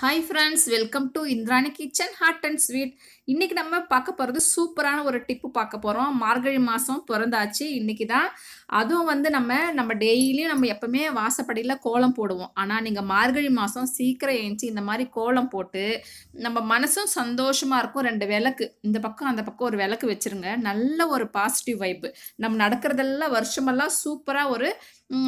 Hi friends, welcome to Indrani Kitchen Hot and Sweet. இன்னைக்கு நம்ம பார்க்க போகிறது சூப்பரான ஒரு டிப்பு பார்க்க போகிறோம் மார்கழி மாதம் பிறந்தாச்சு இன்னைக்கு தான் அதுவும் வந்து நம்ம நம்ம டெய்லியும் நம்ம எப்பவுமே வாசப்படியில் கோலம் போடுவோம் ஆனால் நீங்கள் மார்கழி மாதம் சீக்கிரம் ஏஞ்சி இந்த மாதிரி கோலம் போட்டு நம்ம மனசும் சந்தோஷமாக இருக்கும் ரெண்டு விளக்கு இந்த பக்கம் அந்த பக்கம் ஒரு விளக்கு வச்சுருங்க நல்ல ஒரு பாசிட்டிவ் வைப்பு நம்ம நடக்கிறதெல்லாம் வருஷமெல்லாம் சூப்பராக ஒரு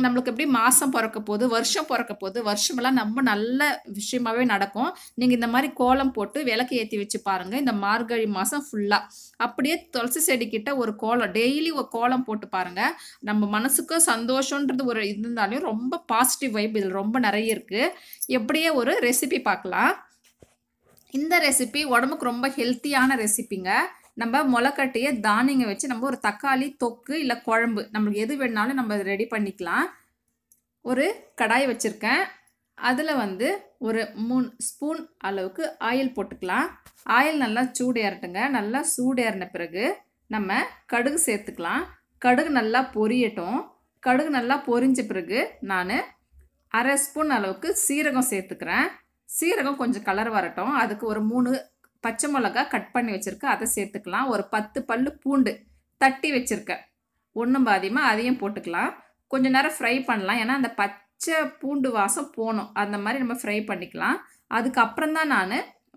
நம்மளுக்கு எப்படி மாதம் பிறக்க போது வருஷம் பிறக்க போது வருஷமெல்லாம் நம்ம நல்ல விஷயமாகவே நடக்கும் நீங்கள் இந்த மாதிரி கோலம் போட்டு விளக்கு ஏற்றி வச்சு பாருங்கள் இந்த மா மார்கழி மாதம் ஃபுல்லாக அப்படியே துளசி செடிக்கிட்ட ஒரு கோலம் டெய்லி ஒரு கோலம் போட்டு பாருங்கள் நம்ம மனசுக்கு சந்தோஷன்றது ஒரு இருந்தாலையும் ரொம்ப பாசிட்டிவ் வைப் இதில் ரொம்ப நிறைய இருக்குது எப்படியே ஒரு ரெசிபி பார்க்கலாம் இந்த ரெசிபி உடம்புக்கு ரொம்ப ஹெல்த்தியான ரெசிபிங்க நம்ம முளைக்கட்டைய தானியங்க வச்சு நம்ம ஒரு தக்காளி தொக்கு இல்லை குழம்பு நம்மளுக்கு எது வேணாலும் நம்ம ரெடி பண்ணிக்கலாம் ஒரு கடாய் வச்சுருக்கேன் அதில் வந்து ஒரு மூணு ஸ்பூன் அளவுக்கு ஆயில் போட்டுக்கலாம் ஆயில் நல்லா சூடு ஏறட்டுங்க நல்லா சூடு ஏறின பிறகு நம்ம கடுகு சேர்த்துக்கலாம் கடுகு நல்லா பொரியட்டும் கடுகு நல்லா பொரிஞ்ச பிறகு நான் அரை ஸ்பூன் அளவுக்கு சீரகம் சேர்த்துக்கிறேன் சீரகம் கொஞ்சம் கலர் வரட்டும் அதுக்கு ஒரு மூணு பச்சை மிளகா கட் பண்ணி வச்சுருக்கேன் அதை சேர்த்துக்கலாம் ஒரு பத்து பல் பூண்டு தட்டி வச்சுருக்கேன் ஒன்றும் பாதியமாக அதையும் போட்டுக்கலாம் கொஞ்சம் நேரம் ஃப்ரை பண்ணலாம் ஏன்னா அந்த பச் பச்சை பூண்டு வாசம் போகணும் அந்த மாதிரி நம்ம ஃப்ரை பண்ணிக்கலாம் அதுக்கப்புறம் தான் நான்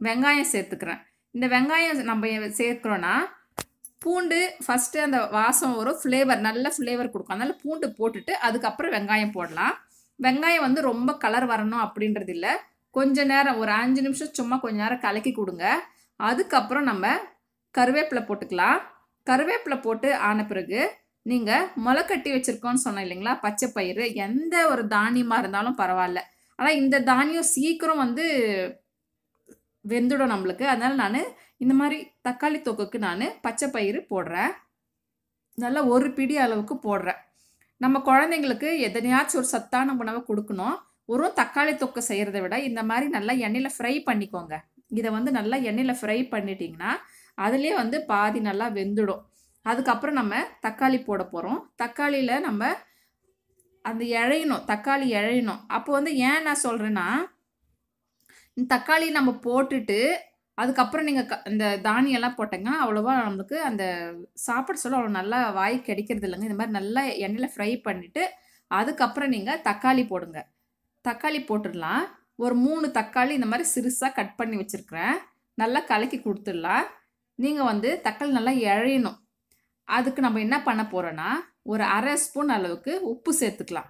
வெங்காயம் சேர்த்துக்கிறேன் இந்த வெங்காயம் நம்ம சேர்க்குறோன்னா பூண்டு ஃபஸ்ட்டு அந்த வாசம் வரும் ஃப்ளேவர் நல்ல ஃப்ளேவர் கொடுக்கும் அதனால் பூண்டு போட்டுட்டு அதுக்கப்புறம் வெங்காயம் போடலாம் வெங்காயம் வந்து ரொம்ப கலர் வரணும் அப்படின்றது இல்லை கொஞ்ச நேரம் ஒரு அஞ்சு நிமிஷம் சும்மா கொஞ்ச நேரம் கலக்கி கொடுங்க அதுக்கப்புறம் நம்ம கருவேப்பிலை போட்டுக்கலாம் கருவேப்பிலை போட்டு ஆன பிறகு நீங்கள் முளை கட்டி வச்சுருக்கோன்னு சொன்னேன் இல்லைங்களா பச்சை பயிறு எந்த ஒரு தானியமாக இருந்தாலும் பரவாயில்ல ஆனால் இந்த தானியம் சீக்கிரம் வந்து வெந்துடும் நம்மளுக்கு அதனால் நான் இந்த மாதிரி தக்காளி தொக்குக்கு நான் பச்சை பயிறு போடுறேன் நல்லா ஒரு பிடி அளவுக்கு போடுறேன் நம்ம குழந்தைங்களுக்கு எதனையாச்சும் ஒரு சத்தான உணவை கொடுக்கணும் ஒரு தக்காளி தொக்கு செய்கிறத விட இந்த மாதிரி நல்லா எண்ணெயில் ஃப்ரை பண்ணிக்கோங்க இதை வந்து நல்லா எண்ணெயில் ஃப்ரை பண்ணிட்டிங்கன்னா அதுலேயே வந்து பாதி நல்லா வெந்துடும் அதுக்கப்புறம் நம்ம தக்காளி போட போகிறோம் தக்காளியில் நம்ம அந்த இழையணும் தக்காளி இழையணும் அப்போ வந்து ஏன் நான் சொல்கிறேன்னா தக்காளி நம்ம போட்டுட்டு அதுக்கப்புறம் நீங்கள் க இந்த தானியெல்லாம் போட்டிங்கன்னா அவ்வளோவா நம்மளுக்கு அந்த சாப்பாடு சொல்ல அவ்வளோ நல்லா வாய் கிடைக்கிறது இல்லைங்க இந்த மாதிரி நல்லா எண்ணெயில் ஃப்ரை பண்ணிவிட்டு அதுக்கப்புறம் நீங்கள் தக்காளி போடுங்க தக்காளி போட்டுடலாம் ஒரு மூணு தக்காளி இந்த மாதிரி சிறுசாக கட் பண்ணி வச்சுருக்கிறேன் நல்லா கலக்கி கொடுத்துடலாம் நீங்கள் வந்து தக்காளி நல்லா இழையணும் அதுக்கு நம்ம என்ன பண்ண போகிறோன்னா ஒரு அரை ஸ்பூன் அளவுக்கு உப்பு சேர்த்துக்கலாம்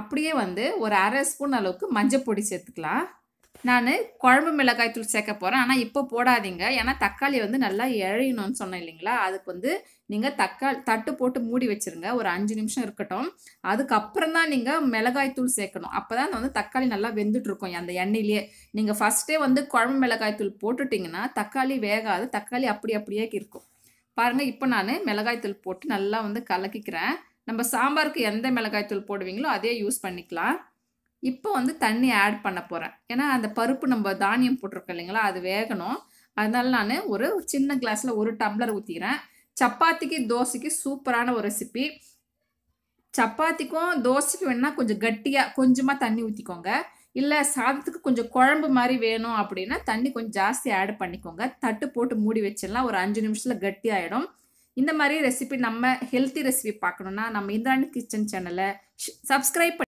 அப்படியே வந்து ஒரு அரை ஸ்பூன் அளவுக்கு மஞ்சள் பொடி சேர்த்துக்கலாம் நான் குழம்பு மிளகாய் தூள் சேர்க்க போகிறேன் ஆனால் இப்போ போடாதீங்க ஏன்னா தக்காளி வந்து நல்லா இழையணும்னு சொன்னேன் இல்லைங்களா அதுக்கு வந்து நீங்கள் தக்காளி தட்டு போட்டு மூடி வச்சுருங்க ஒரு அஞ்சு நிமிஷம் இருக்கட்டும் அதுக்கப்புறம் தான் நீங்கள் மிளகாய் தூள் சேர்க்கணும் அப்போ தான் வந்து தக்காளி நல்லா வெந்துட்டுருக்கும் அந்த எண்ணெயிலேயே நீங்கள் ஃபஸ்ட்டே வந்து குழம்பு மிளகாய் தூள் போட்டுட்டிங்கன்னா தக்காளி வேகாது தக்காளி அப்படி அப்படியே இருக்கும் பாருங்கள் இப்போ நான் மிளகாய் தூள் போட்டு நல்லா வந்து கலக்கிக்கிறேன் நம்ம சாம்பாருக்கு எந்த மிளகாய் தூள் போடுவீங்களோ அதே யூஸ் பண்ணிக்கலாம் இப்போ வந்து தண்ணி ஆட் பண்ண போகிறேன் ஏன்னா அந்த பருப்பு நம்ம தானியம் போட்டிருக்கோம் இல்லைங்களா அது வேகணும் அதனால நான் ஒரு சின்ன கிளாஸில் ஒரு டம்ளர் ஊற்றிக்கிறேன் சப்பாத்திக்கு தோசைக்கு சூப்பரான ஒரு ரெசிபி சப்பாத்திக்கும் தோசைக்கும் வேணால் கொஞ்சம் கட்டியாக கொஞ்சமாக தண்ணி ஊற்றிக்கோங்க இல்லை சாதத்துக்கு கொஞ்சம் குழம்பு மாதிரி வேணும் அப்படின்னா தண்ணி கொஞ்சம் ஜாஸ்தி ஆட் பண்ணிக்கோங்க தட்டு போட்டு மூடி வச்சிடலாம் ஒரு அஞ்சு நிமிஷத்தில் கட்டி ஆகிடும் இந்த மாதிரி ரெசிபி நம்ம ஹெல்த்தி ரெசிபி பார்க்கணுன்னா நம்ம இந்திராணி கிச்சன் சேனலை சப்ஸ்கிரைப்